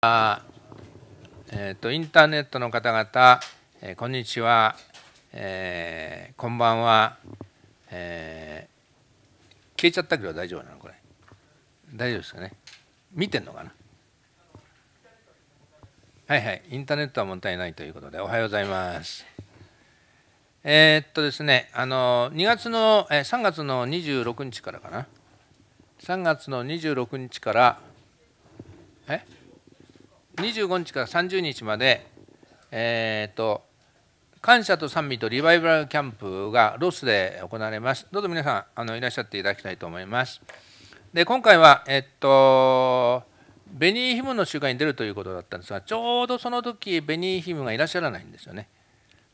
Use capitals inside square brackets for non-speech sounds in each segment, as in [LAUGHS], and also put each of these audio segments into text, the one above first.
あえーと、インターネットの方々、えー、こんにちは、えー、こんばんは、えー、消えちゃったけど大丈夫なのこれ大丈夫ですかね見てんのかなはいはいインターネットは問題ないということでおはようございますえー、っとですねあの2月の、えー、3月の26日からかな3月の26日からえっ25日から30日まで、えーと、と感謝と賛美とリバイバルキャンプがロスで行われます。どうぞ皆さんあのいらっしゃっていただきたいと思います。で今回は、えっと、ベニーヒムの集会に出るということだったんですがちょうどその時ベニーヒムがいらっしゃらないんですよね。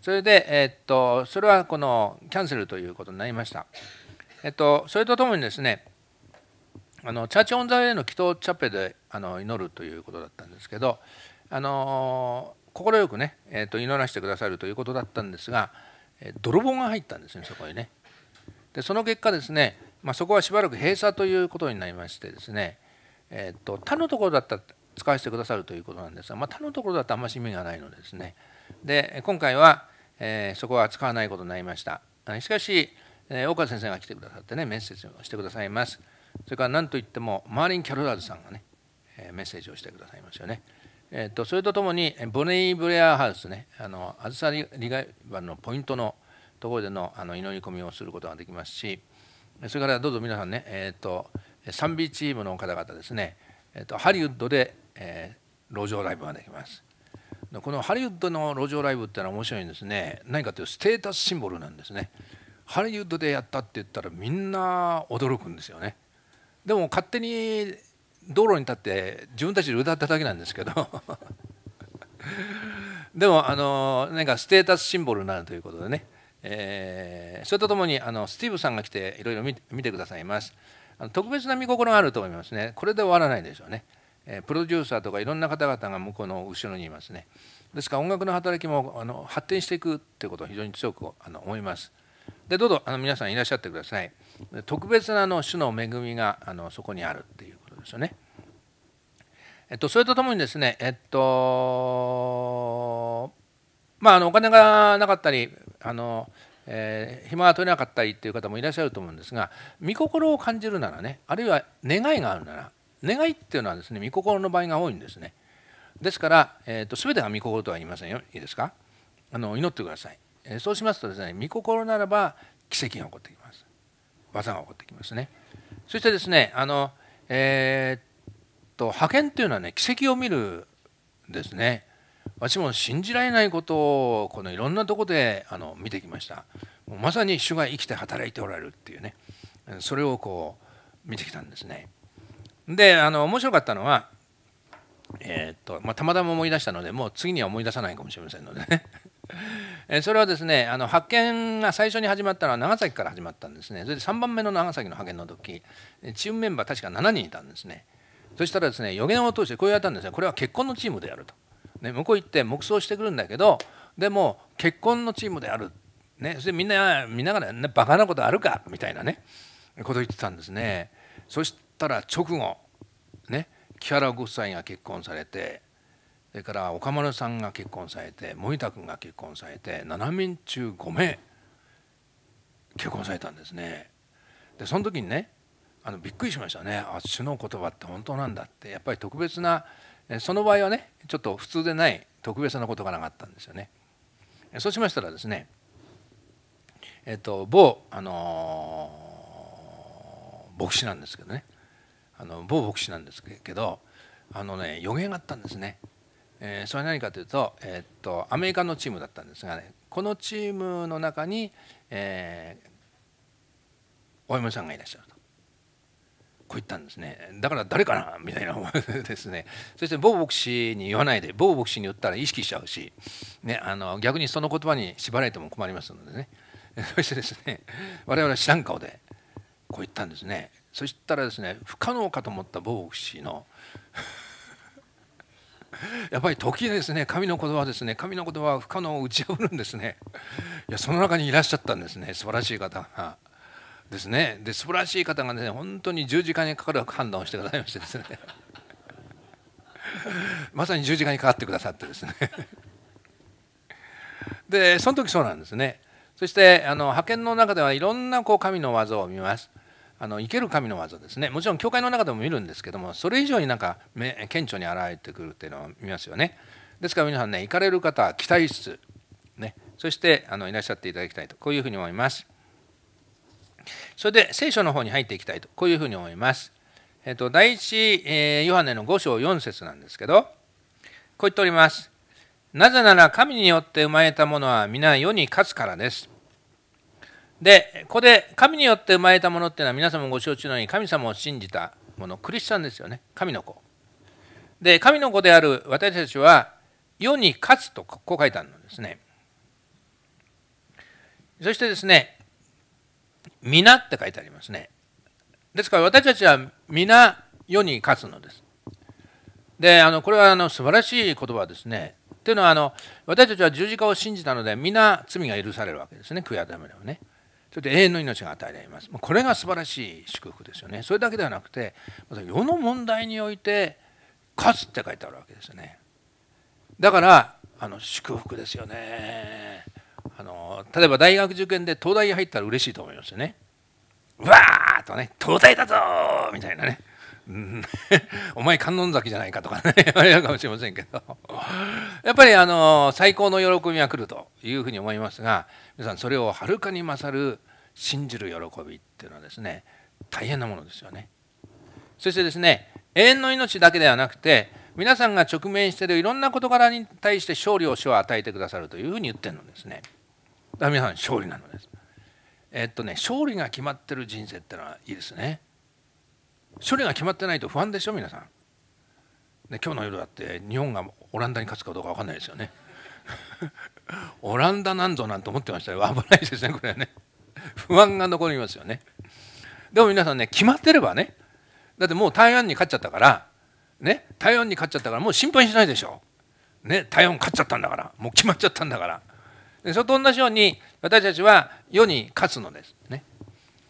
それで、えっと、それはこのキャンセルということになりました。えっと、それとともにですねあのチャーチ・オン・ザ・ウェイの祈祷チャペであの祈るということだったんですけど快、あのー、くね、えーと、祈らせてくださるということだったんですが、えー、泥棒が入ったんですねそこにね。でその結果ですね、まあ、そこはしばらく閉鎖ということになりましてですね、えーと、他のところだったら使わせてくださるということなんですが、まあ、他のところだとあんまし意味がないのでですねで今回は、えー、そこは使わないことになりましたしかし、えー、大川先生が来てくださってねメッセージをしてくださいます。それから何といってもマーリン・キャロラーズさんがね、えメッセージをしてくださいましたよね。えーと、それとともにボネイ・ブレアハウスねあのあずさリガイバルのポイントのところでのあの祈り込みをすることができますしそれからどうぞ皆さんね、えーと、賛美チームの方々ですね、えーと、とハリウッドで、えー、路上ライブができます。このハリウッドの路上ライブってのは面白いんですね何かというとステータスシンボルなんですねハリウッドでやったって言ったらみんな驚くんですよねでも勝手に道路に立って自分たちで歌っただけなんですけど [LAUGHS] でもあのなんかステータスシンボルになるということでね、えー、それとともにあのスティーブさんが来ていろいろ見てくださいますあの特別な見心があると思いますねこれで終わらないでしょうね、えー、プロデューサーとかいろんな方々が向こうの後ろにいますねですから音楽の働きもあの発展していくということを非常に強くあの思いますでどうぞあの皆さんいらっしゃってください特別なの種の恵みがあのそこにあるっていうことですよね。えっと、それとともにですね、えっとまあ、あのお金がなかったりあの、えー、暇が取れなかったりっていう方もいらっしゃると思うんですが見心を感じるならねあるいは願いがあるなら願いっていうのはですね見心の場合が多いんですね。ですから、えーと、全てが見心とは言いませんよいいですかあの祈ってください、えー、そうしますとですね見心ならば奇跡が起こってきます技が起こってきますね。そしてですねあの、えー、っと派遣というのはね奇跡を見るんですね。私も信じられないことをこのいろんなとこであの見てきました。もうまさに主が生きて働いておられるっていうねそれをこう見てきたんですね。であの面白かったのは、えー、っとまあ、たまたま思い出したのでもう次には思い出さないかもしれませんのでね [LAUGHS] それはですねあの発見が最初に始まったのは長崎から始まったんですねそれで3番目の長崎の派遣の時チームメンバー確か7人いたんですねそしたらですね予言を通してこう言われたんですねこれは結婚のチームでやると、ね、向こう行って黙想してくるんだけどでも結婚のチームである、ね、そしてみんな見ながら、ね、バカなことあるかみたいなねこと言ってたんですねそしたら直後ね木原ご夫妻が結婚されてそれから岡丸さんが結婚されて森田君が結婚されて7人中5名結婚されたんですね。でその時にねあのびっくりしましたねあ主の言葉って本当なんだってやっぱり特別なその場合はねちょっと普通でない特別なことがなかったんですよね。そうしましたらですねえっと某あのー、牧師なんですけどねあの某牧師なんですけどあのね予言があったんですね。えー、それは何かというと,、えー、っとアメリカのチームだったんですがねこのチームの中に、えー、お嫁さんがいらっしゃるとこう言ったんですねだから誰かなみたいな思いですねそしてボー牧師に言わないでボー牧師に言ったら意識しちゃうし、ね、あの逆にその言葉に縛られても困りますのでねそしてですね我々は知らん顔でこう言ったんですねそしたらですね不可能かと思ったボー牧師のやっぱり時ですね神の言葉ですね神の言葉は不可能を打ち破るんですねいやその中にいらっしゃったんですね素晴らしい方がですねで素晴らしい方がね本当に十字架にかかる判断をしてくださいましてですね [LAUGHS] まさに十字架にかかってくださってですねでその時そうなんですねそしてあの派遣の中ではいろんなこう神の技を見ますあの生ける神の技ですねもちろん教会の中でも見るんですけどもそれ以上になんか顕著に現れてくるっていうのを見ますよねですから皆さんね行かれる方は期待しつつ、ね、そしてあのいらっしゃっていただきたいとこういうふうに思いますそれで聖書の方に入っていきたいとこういうふうに思いますえっと第一、えー、ヨハネの5章4節なんですけどこう言っておりますなぜなら神によって生まれたものは皆世に勝つからですで、ここで神によって生まれたものっていうのは皆様もご承知のように神様を信じたもの、クリスチャンですよね、神の子。で、神の子である私たちは世に勝つとこう書いてあるんですね。そしてですね、皆って書いてありますね。ですから私たちは皆世に勝つのです。で、あのこれはあの素晴らしい言葉ですね。というのはあの私たちは十字架を信じたので皆罪が許されるわけですね、悔やめれはね。それで永遠の命が与えられますこれが素晴らしい祝福ですよねそれだけではなくてまた世の問題において勝つって書いてあるわけですよねだからあの祝福ですよねあの例えば大学受験で東大に入ったら嬉しいと思いますよねうわーっとね東大だぞみたいなねうん、[LAUGHS] お前観音崎じゃないかとかね [LAUGHS] 言われるかもしれませんけどやっぱりあの最高の喜びが来るというふうに思いますが皆さんそれをはるかに勝る信じる喜びっていうのはですね大変なものですよね。そしてですね永遠の命だけではなくて皆さんが直面しているいろんな事柄に対して勝利を主は与えてくださるというふうに言ってるのですね。だ皆さん勝利なのです。えっとね勝利が決まってる人生ってのはいいですね。処理が決まってないと不安でしょ皆さん、ね、今日の夜だって日本がオランダに勝つかどうか分かんないですよね [LAUGHS] オランダなんぞなんて思ってましたよ危ないですねこれはね不安が残りますよねでも皆さんね決まってればねだってもう台湾に勝っちゃったからね台湾に勝っちゃったからもう心配しないでしょね台湾勝っちゃったんだからもう決まっちゃったんだからそれと同じように私たちは世に勝つのですね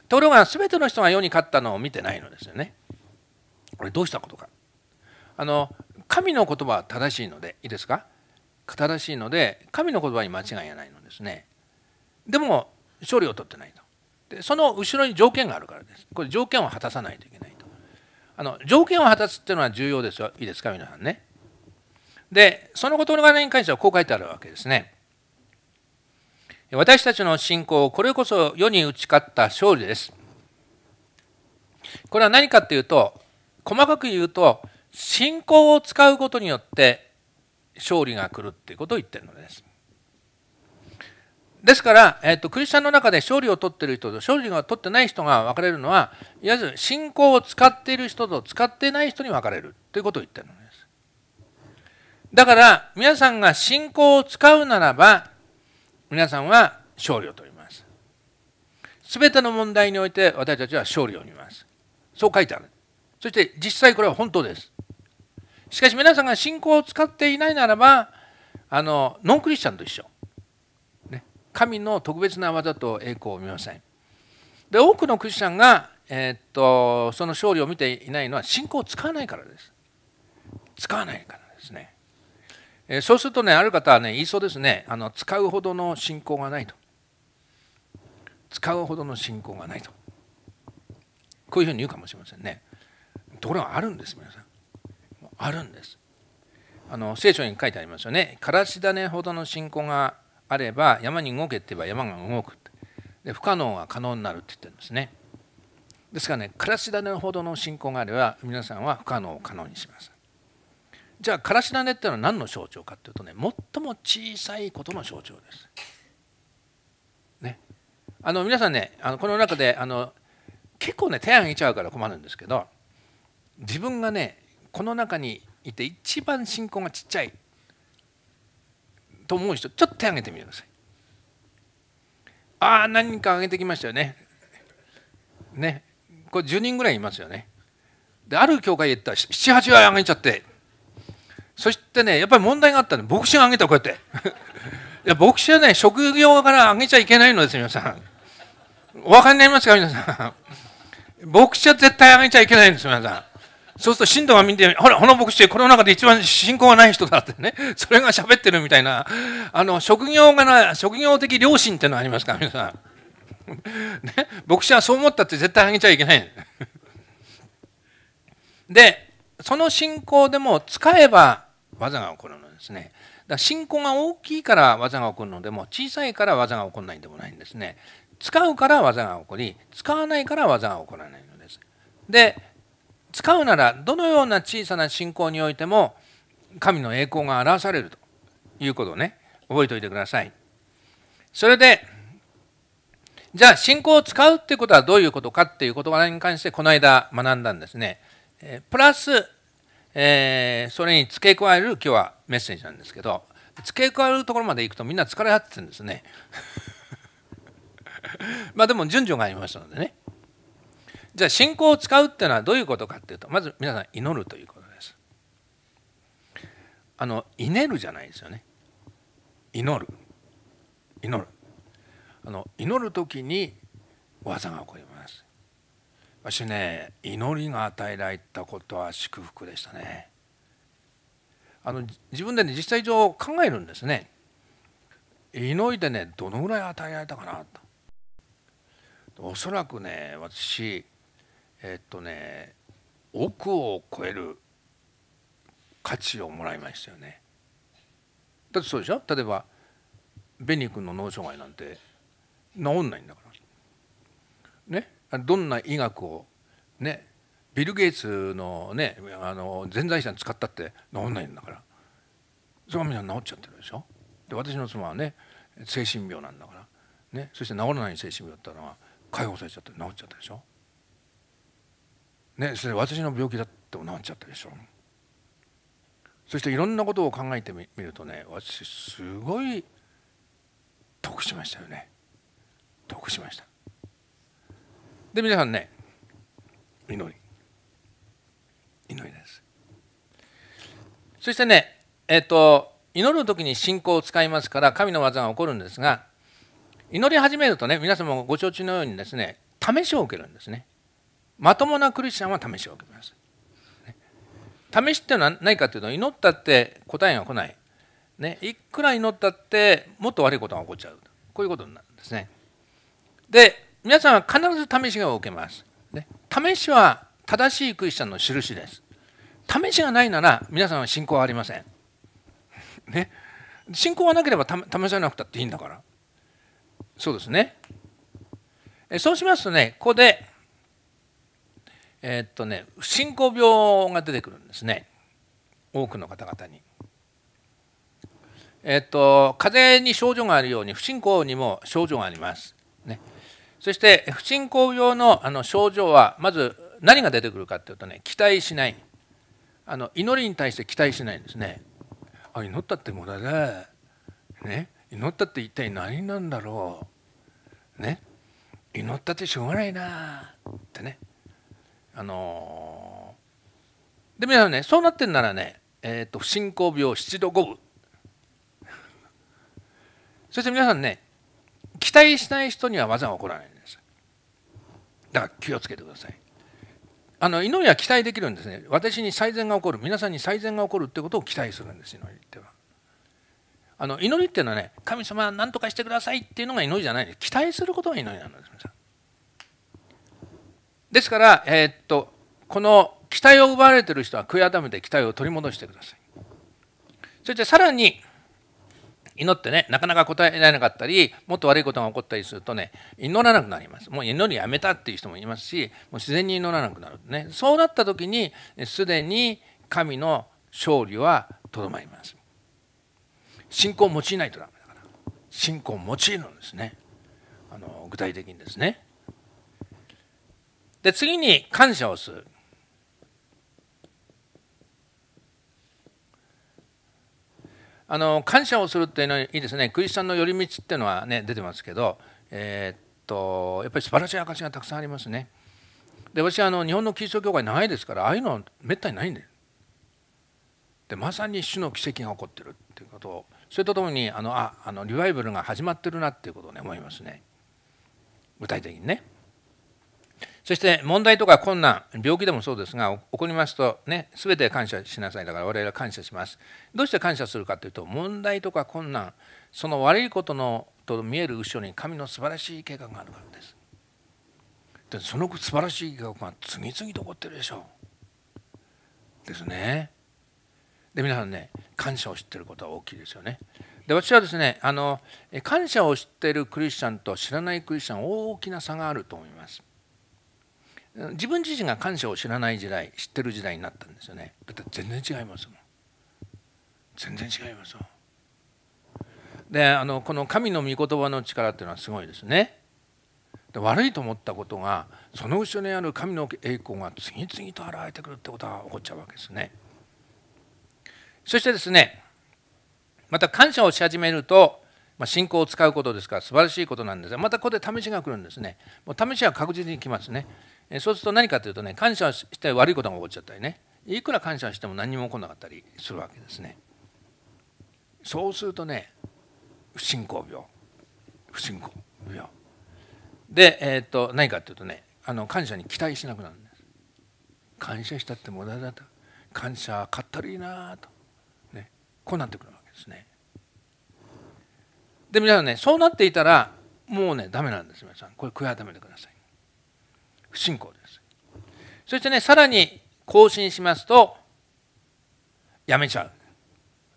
ところが全ての人が世に勝ったのを見てないのですよね。これどうしたことか。あの神の言葉は正しいのでいいですか正しいので神の言葉に間違いはないのですね。でも勝利を取ってないと。でその後ろに条件があるからです。これ条件を果たさないといけないと。あの条件を果たすっていうのは重要ですよ。いいですか皆さんね。でそのことの側に関してはこう書いてあるわけですね。私たちの信仰これこそ世に打ち勝った勝利ですこれは何かっていうと細かく言うと信仰を使うことによって勝利が来るっていうことを言ってるのですですから、えっと、クリスチャンの中で勝利を取ってる人と勝利を取ってない人が分かれるのはいわゆる信仰を使っている人と使ってない人に分かれるということを言ってるのですだから皆さんが信仰を使うならば皆さんは勝利をとります。すべての問題において私たちは勝利を見ます。そう書いてある。そして実際これは本当です。しかし皆さんが信仰を使っていないならば、あのノンクリスチャンと一緒。ね、神の特別な技と栄光を見ません。で多くのクリスチャンが、えー、っとその勝利を見ていないのは信仰を使わないからです。使わないからですね。えそうするとねある方はね言いそうですねあの使うほどの信仰がないと使うほどの信仰がないとこういうふうに言うかもしれませんねところがあるんです皆さんあるんですあの聖書に書いてありますよねからし種ほどの信仰があれば山に動けって言えば山が動くって。で不可能が可能になるって言ってるんですねですからねからし種ほどの信仰があれば皆さんは不可能を可能にしますじゃあからし種っていうのは何の象徴かっていうとね最も小さいことの象徴です。ね、あの皆さんねあのこの中であの結構ね手挙げちゃうから困るんですけど自分がねこの中にいて一番信仰がちっちゃいと思う人ちょっと手挙げてみてください。ああ何人か挙げてきましたよね。ねこれ10人ぐらいいますよね。である教会へ行ったら78割挙げちゃって。そしてね、やっぱり問題があったんで、牧師が上げた、こうやって。[LAUGHS] いや、牧師はね、職業から上げちゃいけないのです、皆さん。お分かりになりますか、皆さん。牧師は絶対上げちゃいけないんです、皆さん。そうすると、信徒が見て、ほら、この牧師、この中で一番信仰がない人だってね、それが喋ってるみたいな、あの、職業な、職業的良心ってのありますから、皆さん。ね、牧師はそう思ったって絶対上げちゃいけない。で、その信仰でも使えば技が起こるのですね。だから信仰が大きいから技が起こるのでも小さいから技が起こらないんでもないんですね。使うから技が起こり使わないから技が起こらないのです。で使うならどのような小さな信仰においても神の栄光が表されるということをね覚えておいてください。それでじゃあ信仰を使うってことはどういうことかっていう言葉に関してこの間学んだんですね。プラスえー、それに付け加える今日はメッセージなんですけど付け加えるところまで行くとみんな疲れ果ててるんですね [LAUGHS] まあでも順序がありますのでねじゃあ信仰を使うっていうのはどういうことかっていうとまず皆さん祈るということですあの祈るじゃないですよね祈る祈るあの祈る時に技が起こります私ね祈りが与えられたことは祝福でしたねあの自分でね実際上考えるんですね祈りでねどのぐらい与えられたかなとおそらくね私えっとね億を超える価値をもらいましたよねだってそうでしょ例えば紅ニー君の脳障害なんて治んないんだからねどんな医学をねビル・ゲイツのねあの全財産使ったって治んないんだから、それはみんな治っちゃってるでしょで私の妻はね精神病なんだから、ね、そして治らない精神病だったのは解放されちゃって治っちゃったでしょ、ね、そして私の病気だっても治っちゃったでしょそしていろんなことを考えてみるとね私すごい得しましたよね得しましたで皆さんね祈り祈りですそしてねえっ、ー、と祈る時に信仰を使いますから神の技が起こるんですが祈り始めるとね皆様もご承知のようにですね試しを受けるんですねまともなクリスチャンは試しを受けます試しっていうのは何かっていうと祈ったって答えが来ない、ね、いくら祈ったってもっと悪いことが起こっちゃうこういうことになるんですねで皆さんは必ず試しが受けます、ね、試しは正しいクリスチャンの印です試しがないなら皆さんは信仰はありません、ね、信仰がなければ試さなくたっていいんだからそうですねそうしますとねここでえー、っとね信仰病が出てくるんですね多くの方々に。えっと、風邪に症状があるように不信仰にも症状があります。ね、そして不信仰病のあの症状はまず何が出てくるかっていうとね期待しないあの祈りに対して期待しないんですね。あ祈ったって無駄だ、ね、祈ったって一体何なんだろう、ね、祈ったってしょうがないなってね。あのー、で皆さんねそうなってんならね、えーと、不信仰病七度五分そして皆さんね期待しない人には技が起こらないだから気をつけてください。あの祈りは期待できるんですね。私に最善が起こる、皆さんに最善が起こるってことを期待するんです、祈りっては。あの祈りっていうのはね、神様何とかしてくださいっていうのが祈りじゃないです。期待することが祈りなんです。ですから、えー、っと、この期待を奪われてる人は悔い改めて期待を取り戻してください。そしてさらに、祈ってね、なかなか答えられなかったり、もっと悪いことが起こったりするとね、祈らなくなります。もう祈りやめたっていう人もいますし、もう自然に祈らなくなる。ね、そうなった時に、すでに神の勝利はとどまります。信仰を用いないとダメだから。信仰を用いるんですね。あの具体的にですね。で、次に感謝をする。あの感謝をするっていうのはいいですねクリスチャンの寄り道っていうのはね出てますけど、えー、っとやっぱり素晴らしい証がたくさんありますね。で私はあの日本のキリスト教会ないですからああいうのはめったにないんです。でまさに主の奇跡が起こってるっていうことをそれとともにあのああのリバイバルが始まってるなっていうことをね思いますね具体的にね。そして問題とか困難、病気でもそうですが、起こりますとね、すべて感謝しなさい。だから我々は感謝します。どうして感謝するかというと、問題とか困難、その悪いことのと見える後ろに神の素晴らしい計画があるからです。でその素晴らしい計画が次々と起こってるでしょう。ですね。で皆さんね感謝を知ってることは大きいですよね。で私はですねあの感謝を知ってるクリスチャンと知らないクリスチャン大きな差があると思います。自分自身が感謝を知らない時代知ってる時代になったんですよねだって全然違いますもん全然違いますであのこの神の御言葉の力っていうのはすごいですねで悪いと思ったことがその後ろにある神の栄光が次々と現れてくるってことが起こっちゃうわけですねそしてですねまた感謝をし始めると、まあ、信仰を使うことですから素晴らしいことなんですがまたここで試しが来るんですねもう試しは確実に来ますねそうすると何かというとね感謝して悪いことが起こっちゃったりねいくら感謝しても何も起こらなかったりするわけですねそうするとね不信仰病不信仰病で、えーと、何かというとねあの感謝に期待しなくなるんです感謝したって無駄だと感謝かったるいなと、ね、こうなってくるわけですねで皆さんねそうなっていたらもうねダメなんです皆さんこれ悔やめてください不信仰です。そしてね、さらに更新しますと、やめちゃ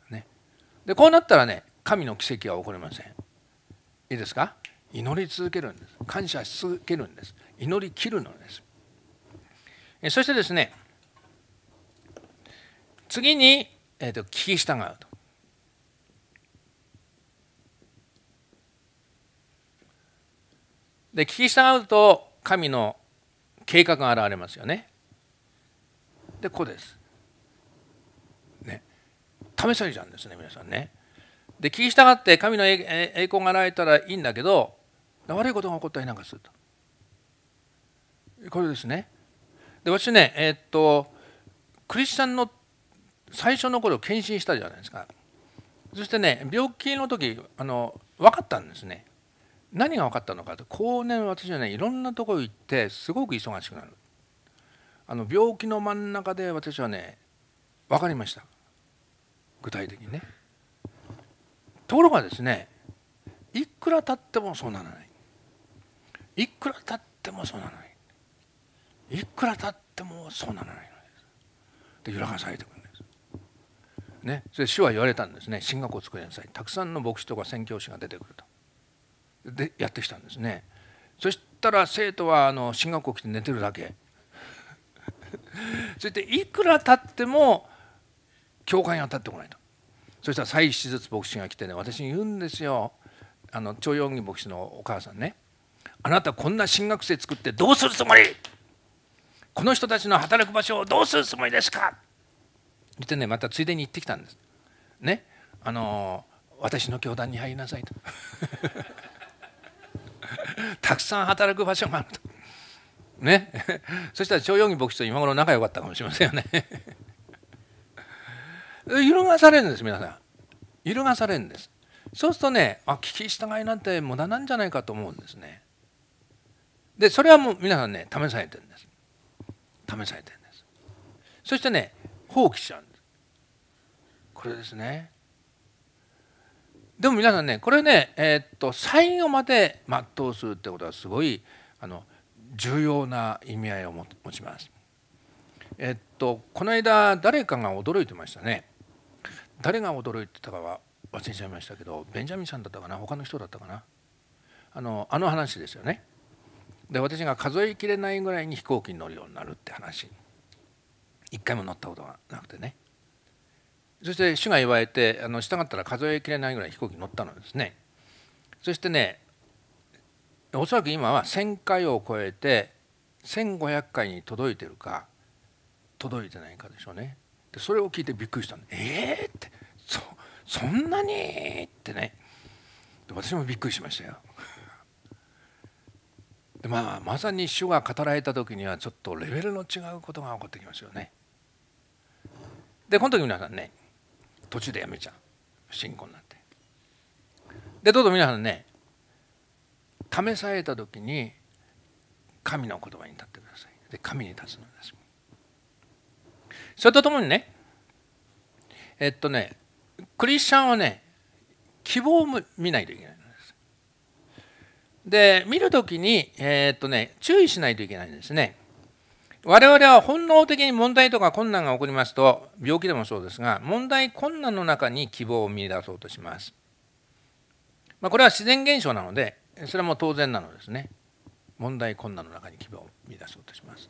う。ね、で、こうなったらね、神の奇跡は起こりません。いいですか祈り続けるんです。感謝し続けるんです。祈り切るのです。そしてですね、次に、えーと、と聞き従うと。で聞き従うと神の計画が現れますよね。でここです。ね試されちゃうんですね皆さんね。で聞き従って神の栄光が現れたらいいんだけど悪いことが起こったりなんかすると。これですね。で私ねえー、っとクリスチャンの最初の頃献身したじゃないですか。そしてね病気の時あの分かったんですね。何が分かったのかと後年私はねいろんなとこ行ってすごく忙しくなるあの病気の真ん中で私はね分かりました具体的にねところがですねいくら経ってもそうならないいくら経ってもそうならないいくら経ってもそうならないのですで揺らがされてくるんですねそれ主は言われたんですね神学を作りなさいたくさんの牧師とか宣教師が出てくるとでやってきたんですねそしたら生徒はあの進学校来て寝てるだけ [LAUGHS] そしていくらたっても教会に当たってこないとそしたら蔡志術牧師が来てね私に言うんですよあの張陽義牧師のお母さんね「あなたこんな進学生作ってどうするつもりこの人たちの働く場所をどうするつもりですか?」言ってねまたついでに行ってきたんです。ねあの私の教団に入りなさいとたくさん働く場所があると。ね、そしたら張陽義牧師と今頃仲良かったかもしれませんよね。揺るがされるんです皆さん。揺るがされるんです。そうするとねあ聞き従いなんて無駄なんじゃないかと思うんですね。でそれはもう皆さんね試されてるんです。試されてるんです。そしてね放棄しちゃうんです。これですね。でも皆さんねこれね、えー、っと最後まで全うするってことはすごいあの重要な意味合いを持ちます。えっとこの間誰かが驚いてましたね。誰が驚いてたかは忘れちゃいましたけどベンジャミンさんだったかな他の人だったかなあのあの話ですよね。で私が数えきれないぐらいに飛行機に乗るようになるって話一回も乗ったことがなくてね。そして主が言われてあの従ったら数えきれないぐらい飛行機に乗ったのですねそしてねおそらく今は1,000回を超えて1,500回に届いてるか届いてないかでしょうねでそれを聞いてびっくりしたの「えー!」ってそそんなにってね私もびっくりしましたよ。でまあまさに主が語られた時にはちょっとレベルの違うことが起こってきますよね。でこの時皆さんね途中でやめちゃう信仰になってでどうぞ皆さんね試された時に神の言葉に立ってくださいで神に立つのですそれとともにねえっとねクリスチャンはね希望を見ないといけないんですで見る時にえっとね注意しないといけないんですね我々は本能的に問題とか困難が起こりますと病気でもそうですが問題困難の中に希望を見出そうとします、まあ、これは自然現象なのでそれも当然なのですね問題困難の中に希望を見出そうとします、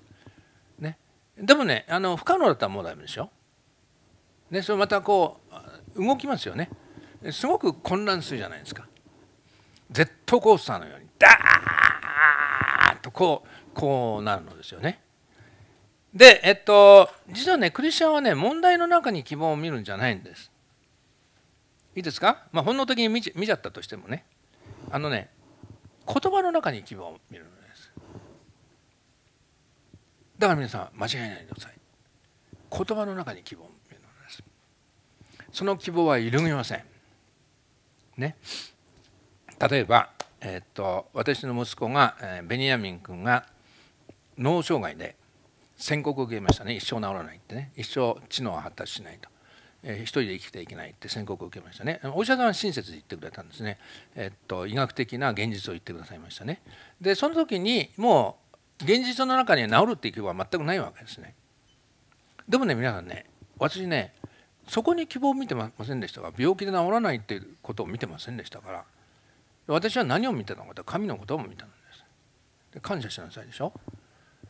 ね、でもねあの不可能だったらもうダメでしょ、ね、それまたこう動きますよねすごく混乱するじゃないですかジェットコースターのようにダーッとこうこうなるのですよねで、えっと、実はね、クリスチャンはね、問題の中に希望を見るんじゃないんです。いいですか、まあ、本能的に見ちゃったとしてもね、あのね、言葉の中に希望を見るんです。だから皆さん、間違いないでください。言葉の中に希望を見るんです。その希望は揺るぎません。ね。例えば、えっと、私の息子が、ベニヤミン君が脳障害で、宣告を受けましたね一生治らないってね一生知能は発達しないと、えー、一人で生きていけないって宣告を受けましたねお医者さんは親切で言ってくれたんですね、えっと医学的な現実を言ってくださいましたねでその時にもう現実の中には治るっていけは全くないわけですねでもね皆さんね私ねそこに希望を見てませんでしたが病気で治らないっていうことを見てませんでしたから私は何を見てたのかと神のことも見たんですで感謝しなさいでしょ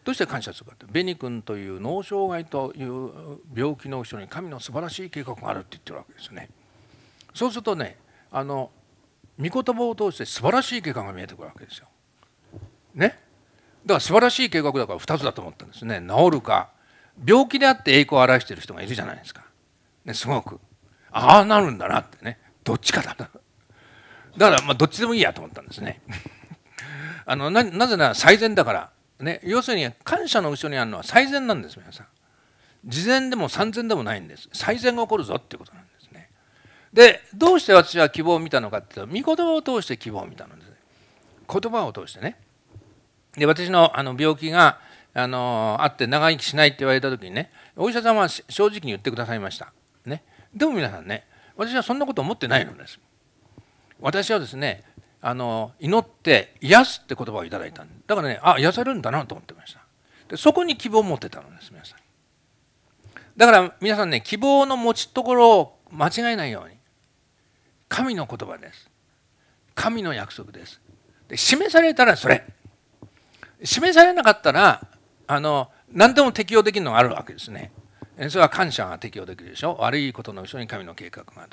どうして感謝するかってベニ君という脳障害という病気の人に神の素晴らしい計画があるって言ってるわけですね。そうするとねあの御言葉を通して素晴らしい計画が見えてくるわけですよ。ね。だから素晴らしい計画だから2つだと思ったんですね。治るか病気であって栄光を表してる人がいるじゃないですか。ね、すごく。ああなるんだなってねどっちかだな。だからまあどっちでもいいやと思ったんですね。[LAUGHS] あのなぜなら最善だからね、要するに感謝の後ろにあるのは最善なんです皆さん事前でも三千でもないんです最善が起こるぞっていうことなんですねでどうして私は希望を見たのかっていうと御言葉を通して希望を見たのです言葉を通してねで私のあの病気があのあって長生きしないって言われた時にねお医者さんは正直に言ってくださいました、ね、でも皆さんね私はそんなこと思ってないのです私はですねあの祈って癒すって言葉をいただいたんだからねあ癒されるんだなと思ってましたでそこに希望を持ってたのです皆さんだから皆さんね希望の持ちところを間違えないように神の言葉です神の約束ですで示されたらそれ示されなかったらあの何でも適用できるのがあるわけですねそれは感謝が適用できるでしょ悪いことの後ろに神の計画がある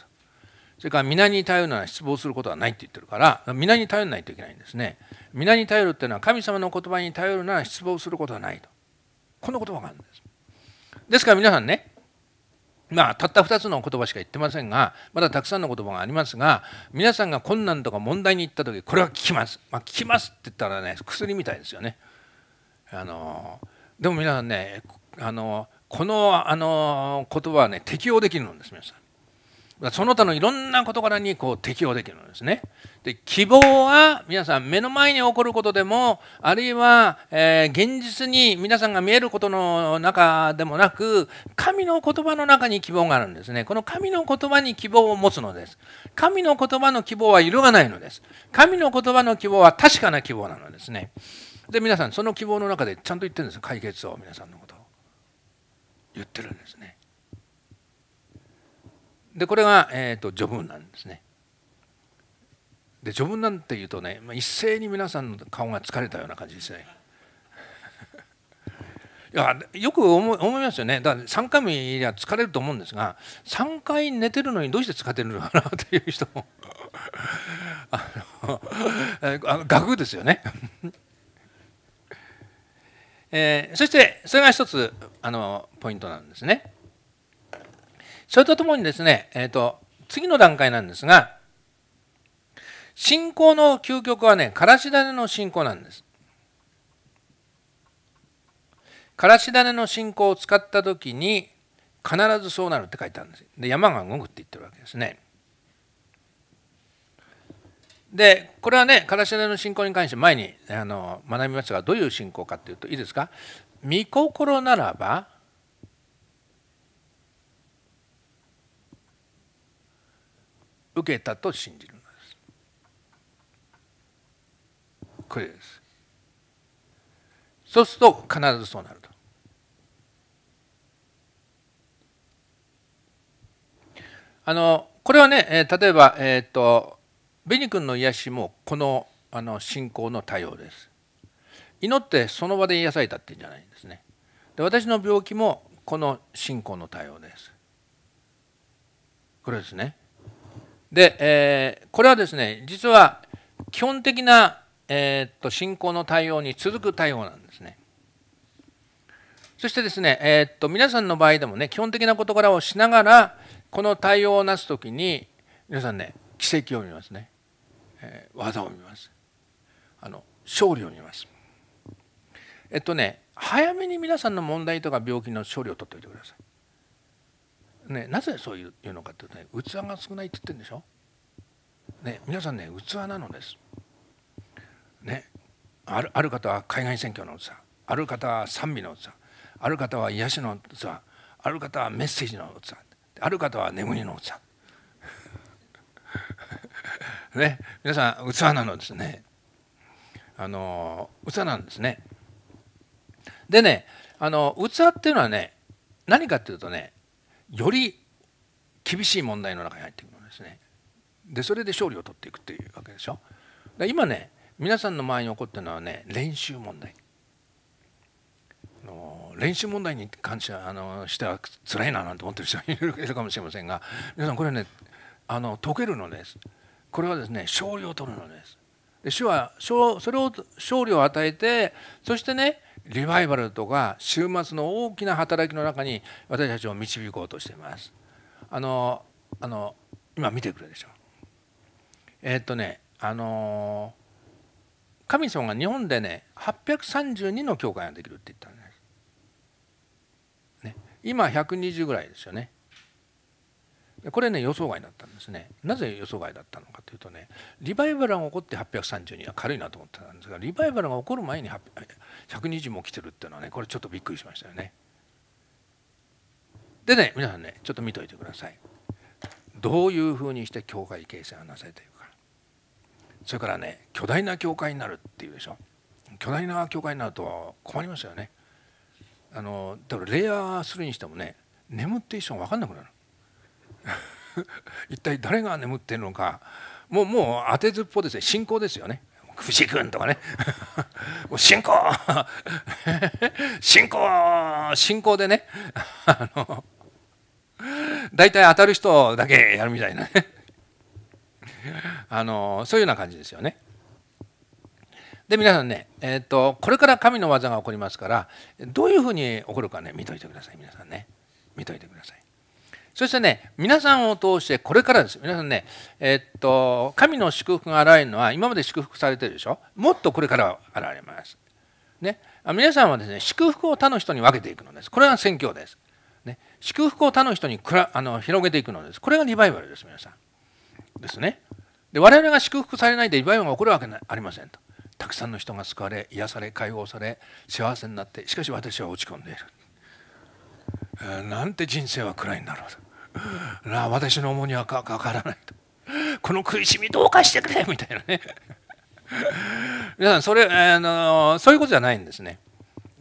それから皆に頼るなら失望することはないって言ってるから皆に頼らないといけないんですね皆に頼るっていうのは神様の言葉に頼るなら失望することはないとこの言葉があるんですですから皆さんねまあ、たった2つの言葉しか言ってませんがまだたくさんの言葉がありますが皆さんが困難とか問題に行った時これは聞きます、まあ、聞きますって言ったらね薬みたいですよねあのでも皆さんねあのこのあの言葉はね適用できるんです皆さんその他のいろんな事柄にこう適応できるんですね。で希望は皆さん目の前に起こることでもあるいは、えー、現実に皆さんが見えることの中でもなく神の言葉の中に希望があるんですね。この神の言葉に希望を持つのです。神の言葉の希望は揺るがないのです。神の言葉の希望は確かな希望なのですね。で皆さんその希望の中でちゃんと言ってるんです解決を皆さんのことを言ってるんですね。でこれが、えーと、序文なんですね。で序文なんていうとね、まあ、一斉に皆さんの顔が疲れたような感じですね。[LAUGHS] いやよく思思いますよねだから3回目いりゃ疲れると思うんですが3回寝てるのにどうして疲れてるのかなという人も [LAUGHS] あのあの学ですよね、[LAUGHS] えー、そしてそれが一つあのポイントなんですね。それとともにですね、えーと、次の段階なんですが信仰の究極はねからし種の信仰なんです。からし種の信仰を使った時に必ずそうなるって書いてあるんですで山が動くって言ってるわけですね。でこれはねからし種の信仰に関して前にあの学びましたがどういう信仰かっていうといいですか「御心ならば受けたと信じるのです。これです。そうすると必ずそうなると。あのこれはね、えー、例えば、えーと、ベニ君の癒しもこのあの信仰の対応です。祈ってその場で癒されたっていうんじゃないんですね。で私の病気もこの信仰の対応です。これですね。で、えー、これはですね、実は基本的な、えー、っと信仰の対応に続く対応なんですね。そしてですね、えー、っと皆さんの場合でもね、基本的な事柄をしながら、この対応をなす時に、皆さんね、奇跡を見ますね、え技を見ます、あの勝利を見ます。えっとね、早めに皆さんの問題とか病気の勝利を取っておいてください。ね、なぜそういういうのかというとね器が少ないって言ってるんでしょ、ね、皆さんね器なのです。ね、あるある方は海外選挙の器ある方は賛美の器ある方は癒しの器ある方はメッセージの器ある方は眠りの器 [LAUGHS] ね皆さん器なのですねあの器なんですねでねあの器っていうのはね何かっていうとねより厳しい問題の中に入っていくのですね。でそれで勝利を取っていくっていうわけでしょ。だ今ね皆さんの前に起こってるのはね練習問題。練習問題に関してはあのしては辛いななんて思ってる人がいるかもしれませんが皆さんこれねあの解けるのですこれはですね勝利を取るのですで主はそれを勝利を与えてそしてねリバイバルとか週末の大きな働きの中に私たちを導こうとしています。あのあの今見てくれでしょ。えー、っとねあの神様が日本でね832の教会ができるって言ったんです。ね、今120ぐらいですよね。これね予想外だったんですねなぜ予想外だったのかというとねリバイバルが起こって832は軽いなと思ってたんですがリバイバルが起こる前に120も来てるっていうのはねこれちょっとびっくりしましたよねでね皆さんねちょっと見といてくださいどういうふうにして教会形成をなされていうかそれからね巨大な教会になるっていうでしょ巨大な教会になると困りますよねあのだからレイヤーするにしてもね眠って一緒が分かんなくなる [LAUGHS] 一体誰が眠ってるのかもうもう当てずっぽですね信仰ですよね藤君とかね [LAUGHS] もう信仰 [LAUGHS] 信仰信仰でねあの大体当たる人だけやるみたいなねあのそういうような感じですよね。で皆さんね、えーとこれから神の技が起こりますからどういうふうに起こるかね見といてください皆さんね見といてください。そしてね皆さんを通してこれからです皆さんねえっと神の祝福が現れるのは今まで祝福されてるでしょもっとこれから現れます。ね、皆さんはですね祝福を他の人に分けていくのですこれが宣教です。ね、祝福を他の人にくらあの広げていくのですこれがリバイバルです皆さん。ですね。で我々が祝福されないでリバイバルが起こるわけありませんと。たくさんの人が救われ癒され解放され幸せになってしかし私は落ち込んでいる。なんて人生は暗いんだろうな私の重荷はかからないとこの苦しみどうかしてくれみたいなね [LAUGHS] 皆さんそれあのそういうことじゃないんですね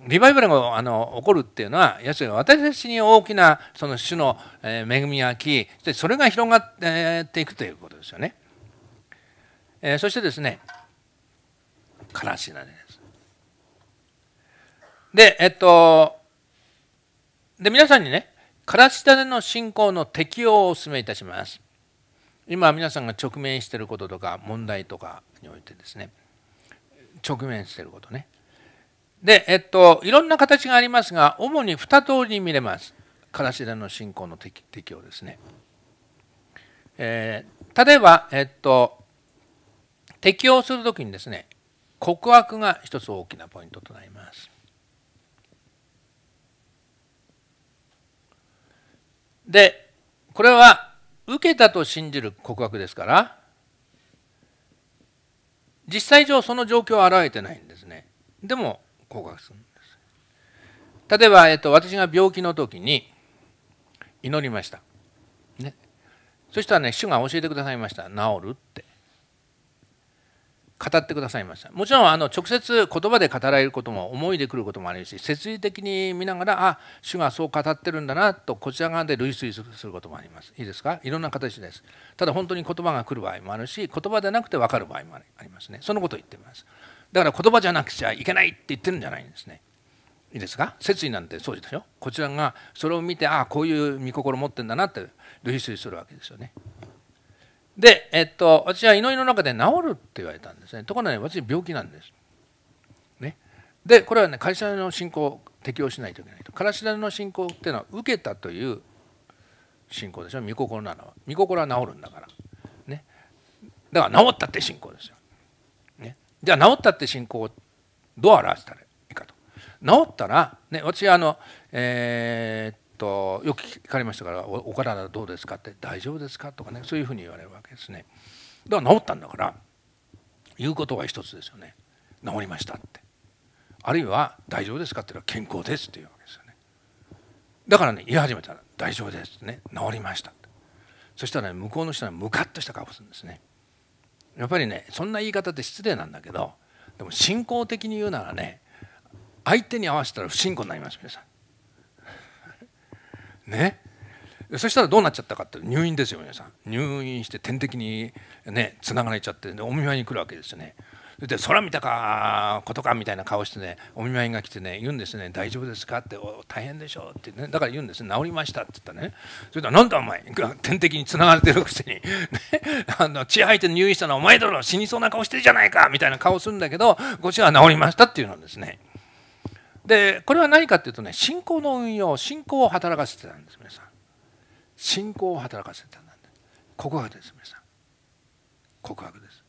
リバイバルがあの起こるっていうのは要するに私たちに大きなその主の恵みがきそれが広がっていくということですよね、えー、そしてですね悲しいなねでえっとで皆さんにねからし種の信仰の適用をお勧めいたします。今皆さんが直面していることとか問題とかにおいてですね直面していることね。で、えっと、いろんな形がありますが主に2通りに見れます。からし種の信仰の適用ですね。えー、例えば、えっと、適用する時にですね告白が一つ大きなポイントとなります。でこれは受けたと信じる告白ですから実際上その状況を表れてないんですねでも告白するんです例えば、えっと、私が病気の時に祈りました、ね、そしたらね主が教えてくださいました治るって語ってくださいましたもちろんあの直接言葉で語られることも思いでくることもあるし説理的に見ながらあ主がそう語ってるんだなとこちら側で類推することもありますいいですかいろんな形ですただ本当に言葉が来る場合もあるし言葉でなくて分かる場合もありますねそのことを言ってますだから言葉じゃなくちゃいけないって言ってるんじゃないんですねいいですか説理なんてそうでしょこちらがそれを見てああこういう見心持ってんだなって類推するわけですよねで、えっと、私は祈りの中で治るって言われたんですね。ところがね、私、病気なんです。ね、で、これはね、会社の信仰を適用しないといけないと。からしの信仰っていうのは、受けたという信仰でしょ、御心なのは。御心は治るんだから。ね、だから治ったって信仰ですよ。ね、じゃあ、治ったって信仰をどう表したらいいかと。治ったら、ね、私あの、えー、とよく聞かれましたからお「お体どうですか?」って「大丈夫ですか?」とかねそういうふうに言われるわけですね。だから治ったんだから言うことが一つですよね。治りましたって。あるいは「大丈夫ですか?」っていうのは「健康です」っていうわけですよね。だからね言い始めたら「大丈夫です」ってね「治りました」ってそしたらね向こうの人はムカッとした顔するんですね。やっぱりねそんな言い方って失礼なんだけどでも信仰的に言うならね相手に合わせたら不信仰になります皆さん。ねそしたらどうなっちゃったかって入院ですよ皆さん入院して点滴にね繋がれちゃって、ね、お見舞いに来るわけですよねで空見たかことかみたいな顔してねお見舞いが来てね言うんですね大丈夫ですかって大変でしょってねだから言うんです治りましたって言ったねそれで何だお前点滴につながれてるくせに、ね、あの血吐いて入院したのはお前だろ死にそうな顔してるじゃないかみたいな顔するんだけどこっちは治りましたっていうのですねでこれは何かっていうとね信仰の運用信仰を働かせてたんです皆さん信仰を働かせてたんだ告白です皆さん告白です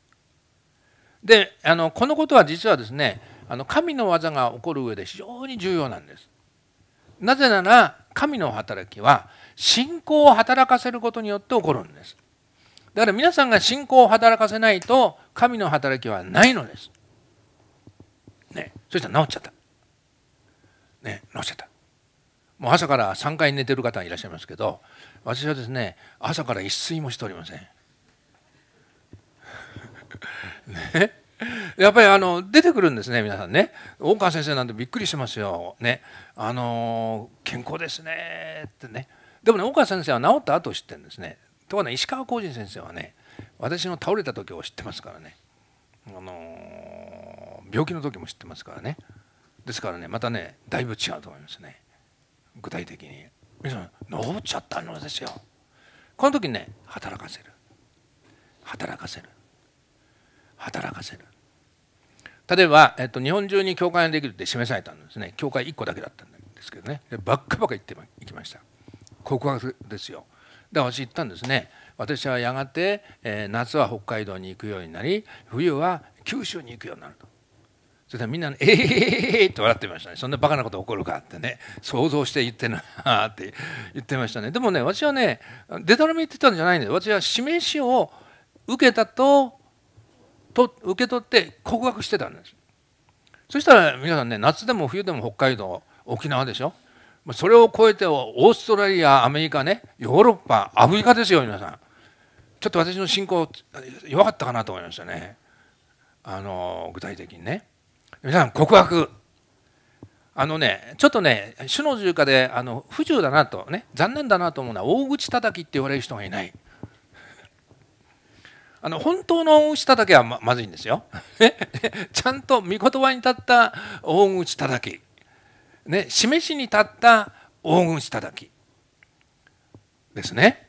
であのこのことは実はですねあの神の技が起こる上で非常に重要なんですなぜなら神の働きは信仰を働かせることによって起こるんですだから皆さんが信仰を働かせないと神の働きはないのですねそしたら治っちゃったね、載せたもう朝から3回寝てる方いらっしゃいますけど私はですね朝から一睡もしておりません。[LAUGHS] ね、やっぱりあの出てくるんですね皆さんね大川先生なんてびっくりしますよ。ねあの健康ですねってねでもね大川先生は治った後知ってるんですね。とかね、石川浩二先生はね私の倒れた時を知ってますからね、あの病気の時も知ってますからね。ですからねまたねだいぶ違うと思いますね具体的に皆さん治っちゃったのですよこの時にね働かせる働かせる働かせる例えば、えっと、日本中に教会ができるって示されたんですね教会1個だけだったんですけどねばっかばか行って行きました告白ですよだから私行ったんですね私はやがて、えー、夏は北海道に行くようになり冬は九州に行くようになるとそれでらみんな、ええー、って笑ってましたね。そんなバカなこと起こるかってね、想像して言ってなって言ってましたね。でもね、私はね、でたらめ言ってたんじゃないんです。私は示しを受けたと、と受け取って告白してたんです。そしたら皆さんね、夏でも冬でも北海道、沖縄でしょ。それを超えてオーストラリア、アメリカね、ヨーロッパ、アフリカですよ、皆さん。ちょっと私の信仰弱かったかなと思いましたね。あの具体的にね。皆さん告白あのねちょっとね主の重化であの不自由だなとね残念だなと思うのは大口叩きって言われる人がいないあの本当の大口叩きはままずいんですよちゃんと御言葉に立った大口叩きね示しに立った大口叩きですね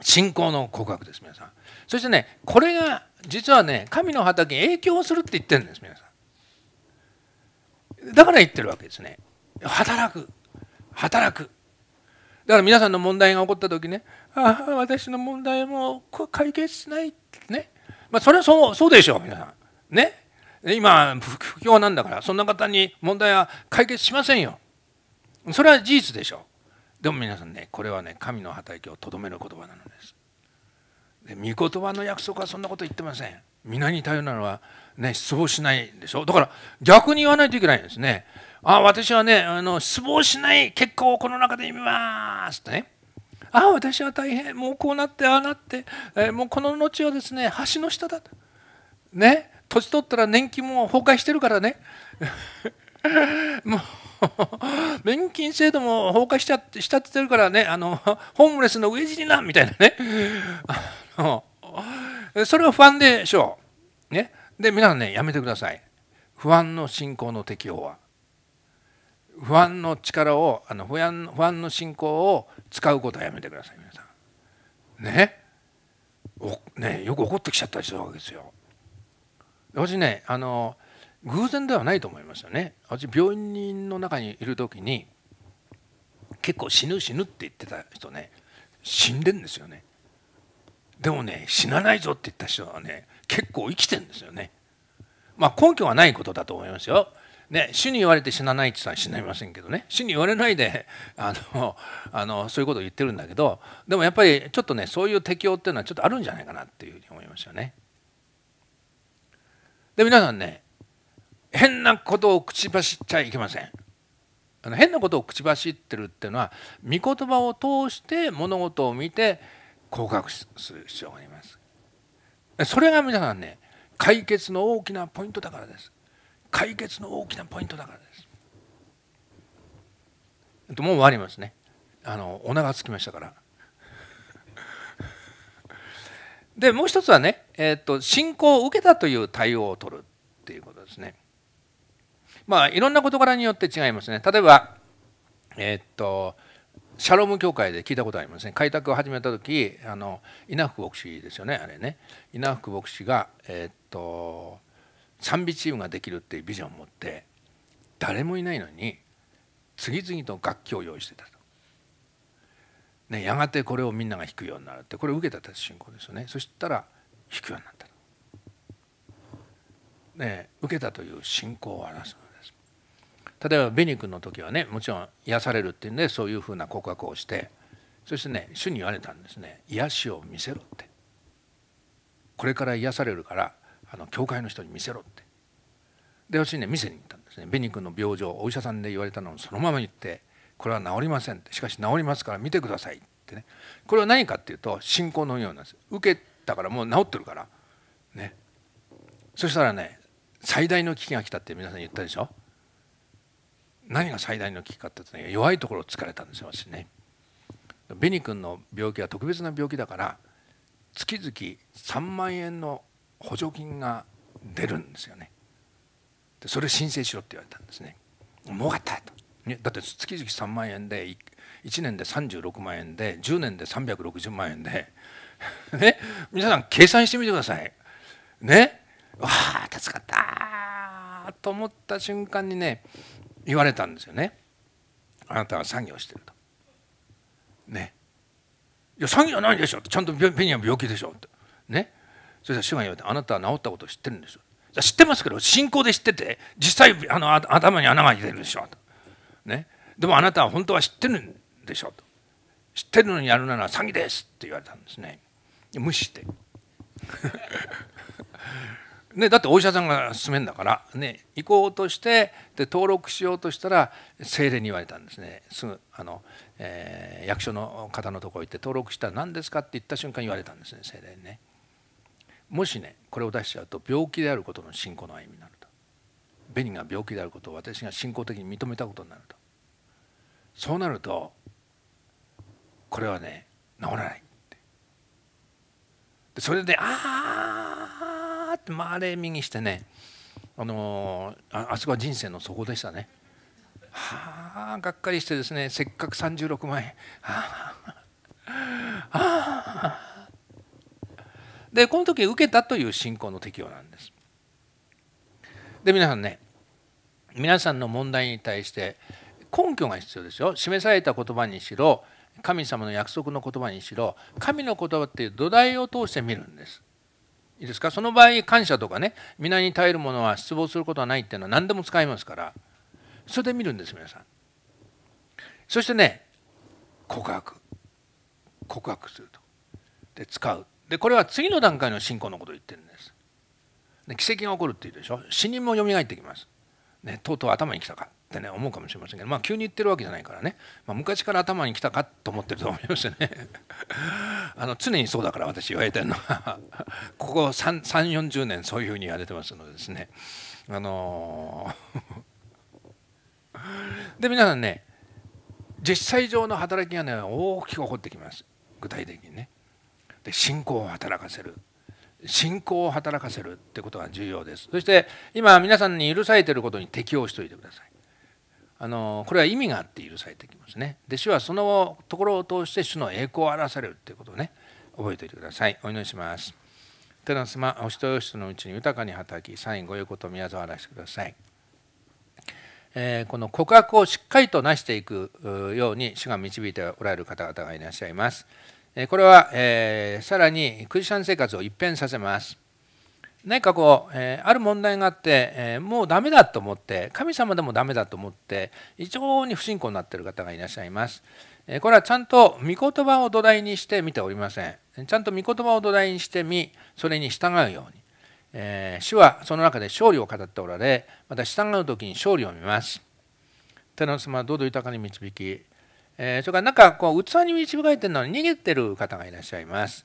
信仰の告白です皆さんそしてねこれが実はね神の畑に影響するって言ってるんです皆さんだから言ってるわけですね働く働くだから皆さんの問題が起こった時ねああ私の問題も解決しないってね、まあ、それはそうそうでしょう皆さんね今不況なんだからそんな方に問題は解決しませんよそれは事実でしょうでも皆さんねこれはね神の働きをとどめる言葉なのですで御言葉の約束はそんなこと言ってません皆に頼るのはね、失望しないでしょだから逆に言わないといけないんですね。あ私はねあの失望しない結果をこの中で見ますとね。あ私は大変もうこうなってああなって、えー、もうこの後はですね橋の下だと。ね年取ったら年金も崩壊してるからね。[LAUGHS] もう年金制度も崩壊しちゃってしたってるからねあのホームレスの飢え死になみたいなねそれは不安でしょう。ねで皆さんねやめてください不安の信仰の適応は不安の力をあの不安不安の信仰を使うことはやめてください皆さんねねよく怒ってきちゃったりするわけですよ私ねあの偶然ではないと思いますよね私病院の中にいる時に結構死ぬ死ぬって言ってた人ね死んでんですよねでもね死なないぞって言った人はね結構生きてるんですよね。まあ、根拠はないことだと思いますよ。ね、主に言われて死なないって言ったら死なりませんけどね主に言われないで [LAUGHS] あのあのそういうことを言ってるんだけどでもやっぱりちょっとねそういう適応っていうのはちょっとあるんじゃないかなっていうふうに思いますよね。で皆さんね変なことを口走っちゃいけません。あの変なことを口走ってるっていうのは御言葉を通して物事を見て告格する必要があります。それが皆さんね解決の大きなポイントだからです。解決の大きなポイントだからです。もう終わりますね。あのお腹すきましたから。[LAUGHS] でもう一つはね、えーと、信仰を受けたという対応を取るっていうことですね。まあいろんな事柄によって違いますね。例えば、えーとシャローム教会で聞いたことありますね開拓を始めた時あの稲福牧師ですよねあれね稲福牧師が、えー、っと賛美チームができるっていうビジョンを持って誰もいないのに次々と楽器を用意してたと、ね、やがてこれをみんなが弾くようになるってこれを受けた信仰ですよねそしたら弾くようになった、ね、受けたという信仰を表す例えばベニ君の時はねもちろん癒されるっていうんでそういうふうな告白をしてそしてね主に言われたんですね癒しを見せろってこれから癒されるからあの教会の人に見せろってで私ね見せに行ったんですねベニ君の病状お医者さんで言われたのをそのまま言ってこれは治りませんってしかし治りますから見てくださいってねこれは何かっていうと信仰のようなんです受けたからもう治ってるからねそしたらね最大の危機が来たって皆さん言ったでしょ何が最大の危機かって言うと、ね、弱いところを突かれたんですよ私ね。ベニ君の病気は特別な病気だから月々3万円の補助金が出るんですよね。でそれ申請しろって言われたんですね。もうかったと、ね、だって月々3万円で1年で36万円で10年で360万円で [LAUGHS] ね皆さん計算してみてください。ねわあ助かったと思った瞬間にね言われたんですよねあなたは詐欺をしてるとねいや詐欺はないでしょちゃんとペニは病気でしょとねそしたら主が言われてあなたは治ったことを知ってるんですよ知ってますけど信仰で知ってて実際あの頭に穴が開いてるでしょとねでもあなたは本当は知ってるんでしょと知ってるのにやるなら詐欺ですって言われたんですね無視してね、だってお医者さんが勧めんだから、ね、行こうとしてで登録しようとしたら精霊に言われたんですねすぐあの、えー、役所の方のとこ行って登録したら何ですかって言った瞬間言われたんですね精霊にねもしねこれを出しちゃうと病気であることの信仰の歩みになると紅が病気であることを私が信仰的に認めたことになるとそうなるとこれはね治らないでそれでああって回れ右してね、あのー、あそこは人生の底でしたね。はあがっかりしてですねせっかく36万円。でこの時受けたという信仰の適用なんです。で皆さんね皆さんの問題に対して根拠が必要ですよ示された言葉にしろ神様の約束の言葉にしろ神の言葉っていう土台を通して見るんですいいですかその場合感謝とかね皆に耐えるものは失望することはないっていうのは何でも使いますからそれで見るんです皆さんそしてね告白告白するとで使うでこれは次の段階の信仰のことを言ってるんですで奇跡が起こるっていうでしょ死人も蘇ってきますねとうとう頭にきたかってね思うかもしれませんけどまあ急に言ってるわけじゃないからね、まあ、昔から頭にきたかと思ってると思いますね [LAUGHS] あの常にそうだから私言われてるのは [LAUGHS] ここ3 4 0年そういうふうに言われてますのでですねあの [LAUGHS] で皆さんね実際上の働きがね大きく起こってきます具体的にねで信仰を働かせる信仰を働かせるってことが重要ですそして今皆さんに許されていることに適応しておいてくださいあのこれは意味があって許されてきますね弟子はそのところを通して主の栄光を表されるということをね覚えておいてくださいお祈りします天の様お人よしとのうちに豊かに働きサインご横と宮沢らしてください、えー、この告白をしっかりとなしていくように主が導いておられる方々がいらっしゃいますこれは、えー、さらにクリスチャン生活を一変させます何かこう、えー、ある問題があって、えー、もうダメだと思って神様でもダメだと思って非常に不信仰になっている方がいらっしゃいます。えー、これはちゃんと御言葉を土台にして見ておりません。ちゃんと御言葉を土台にしてみそれに従うように。え主はその中で勝利を語っておられまた従う時に勝利を見ます。天の様はどうぞ豊かに導き、えそれからなんかこう器に導かれているのに逃げてる方がいらっしゃいます。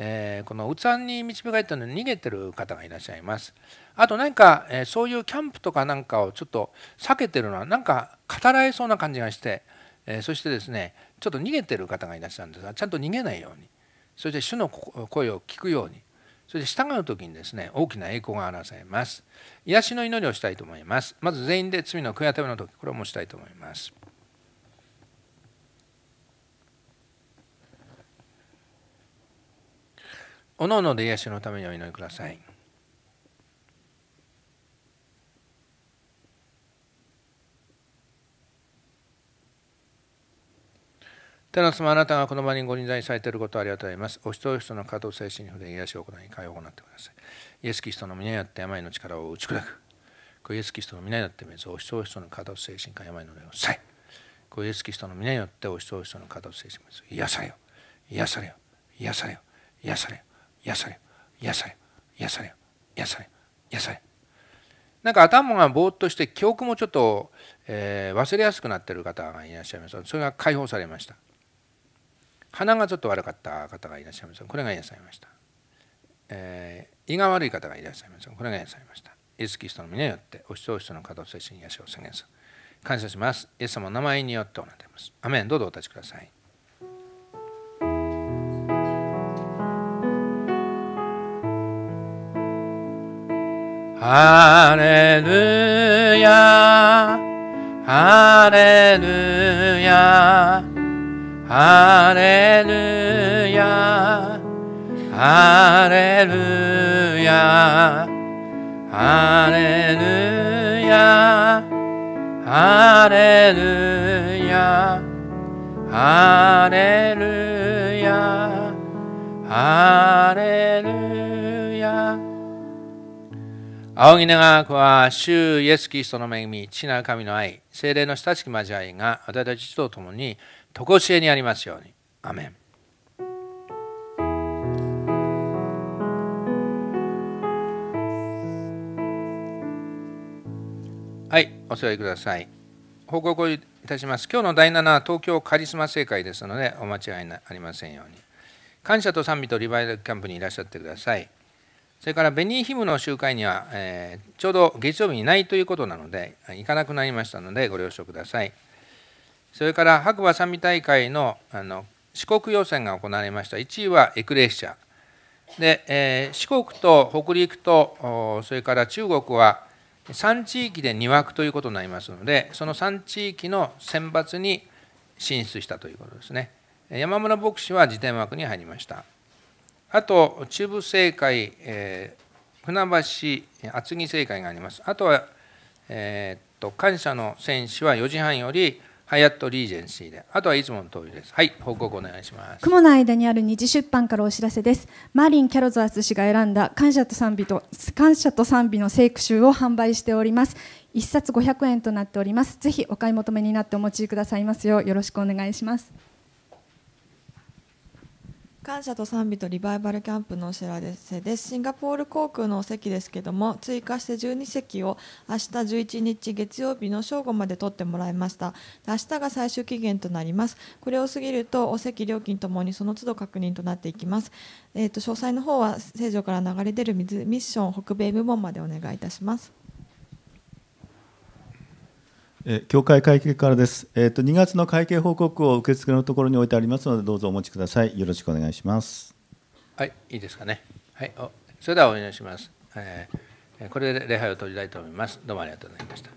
えー、このうつに導かれたのに逃げてる方がいらっしゃいます。あと何か、えー、そういうキャンプとかなんかをちょっと避けてるのはなんか語られそうな感じがして、えー、そしてですねちょっと逃げてる方がいらっしゃるんですがちゃんと逃げないようにそして主の声を聞くようにそして従う時にですね大きな栄光が表されます。癒しの祈りをしたいと思います。まず全員で罪の悔い改めの時これをもしたいと思います。おのおので癒しのためにお祈りください。天の妻あなたがこの場にご臨在されていることをありがとうございます。お一人一人の加藤精神に触れ癒しを行い、会を行ってください。イエス・キリストの皆によって病の力を打ち砕く。イエス・キリストの皆によって水をお一人一人の加藤精神か病のよをさえ。イエス・キリストの皆によってお一人一人の加藤精神を癒されよ。癒されよ。癒されよ。癒されよ。癒され癒され癒され癒され癒されなんか頭がぼーっとして記憶もちょっと、えー、忘れやすくなってる方がいらっしゃいますそれが解放されました鼻がちょっと悪かった方がいらっしゃいますこれが癒されました、えー、胃が悪い方がいらっしゃいますこれが癒されましたイエス・キストの皆によってお視聴者の方を精神癒しを宣言する感謝しますイエス様の名前によっておなっていますアメンどうぞお立ちくださいハレルヤハレルヤハレルヤハレルヤハレルヤハレルヤハレルヤハレルヤ仰ぎながは、主イエスキリストの恵み、父なる神の愛、精霊の親しき交わりが、私たちと共に、とこしえにありますように。アメン。はい、お座りください。報告いたします。今日の第7は東京カリスマ正解ですので、お間違いありませんように。感謝と賛美とリバイラルキャンプにいらっしゃってください。それからベニーヒムの集会には、えー、ちょうど月曜日にないということなので行かなくなりましたのでご了承ください。それから白馬三味大会のあの四国予選が行われました1位はエクレシアで、えー、四国と北陸とそれから中国は3地域で2枠ということになりますのでその3地域の選抜に進出したということですね山村牧師は自転枠に入りました。あと、中部政界、えー、船橋厚木政界があります。あとは、えー、と、感謝の選手は4時半より、ハヤットリージェンシーで、あとはいつもの通りです。はい、報告お願いします。雲の間にある二次出版からお知らせです。マリン・キャロザース氏が選んだ感謝と賛美と感謝と賛美の聖句集を販売しております。一冊500円となっております。ぜひお買い求めになってお持ちくださいますようよろしくお願いします。感謝と賛美とリバイバルキャンプのお知らせです。シンガポール航空のお席ですけども、追加して12席を明日11日月曜日の正午まで取ってもらいました。明日が最終期限となります。これを過ぎるとお席料金ともにその都度確認となっていきます。えっ、ー、と詳細の方は正常から流れ出る水ミッション北米部門までお願いいたします。え教会会計からです、えーと、2月の会計報告を受付のところに置いてありますのでどうぞお持ちくださいよろしくお願いしますはいいいですかねはいそれではお願いします、えー、これで礼拝を閉じたいと思いますどうもありがとうございました